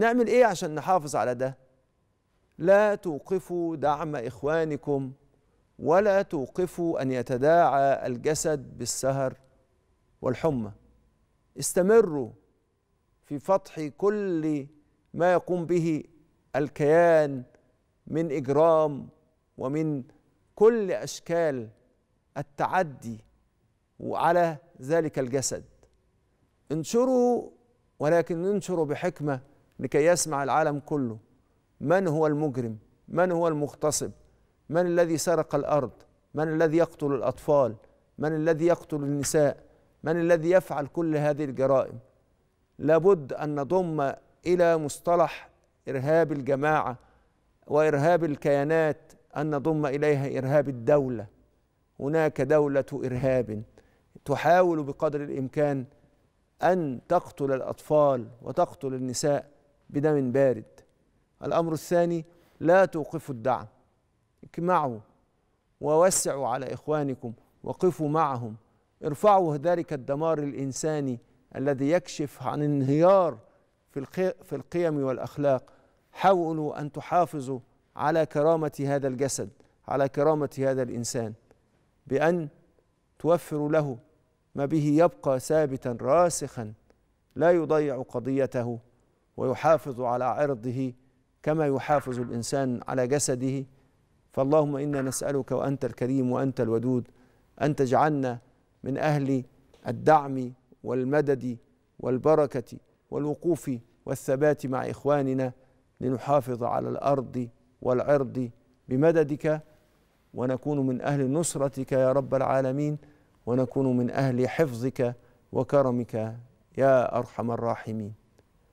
نعمل ايه عشان نحافظ على ده لا توقفوا دعم اخوانكم ولا توقفوا ان يتداعى الجسد بالسهر والحمى استمروا في فتح كل ما يقوم به الكيان من اجرام ومن كل اشكال التعدي وعلى ذلك الجسد انشروا ولكن انشروا بحكمه لكي يسمع العالم كله من هو المجرم من هو المغتصب من الذي سرق الارض من الذي يقتل الاطفال من الذي يقتل النساء من الذي يفعل كل هذه الجرائم لابد ان نضم الى مصطلح ارهاب الجماعه وارهاب الكيانات ان نضم اليها ارهاب الدوله هناك دوله ارهاب تحاول بقدر الامكان ان تقتل الاطفال وتقتل النساء بدم بارد الأمر الثاني لا توقفوا الدعم اجمعوا ووسعوا على إخوانكم وقفوا معهم ارفعوا ذلك الدمار الإنساني الذي يكشف عن انهيار في, في القيم والأخلاق حاولوا أن تحافظوا على كرامة هذا الجسد على كرامة هذا الإنسان بأن توفروا له ما به يبقى ثابتا راسخا لا يضيع قضيته ويحافظ على عرضه كما يحافظ الانسان على جسده فاللهم انا نسالك وانت الكريم وانت الودود ان تجعلنا من اهل الدعم والمدد والبركه والوقوف والثبات مع اخواننا لنحافظ على الارض والعرض بمددك ونكون من اهل نصرتك يا رب العالمين ونكون من اهل حفظك وكرمك يا ارحم الراحمين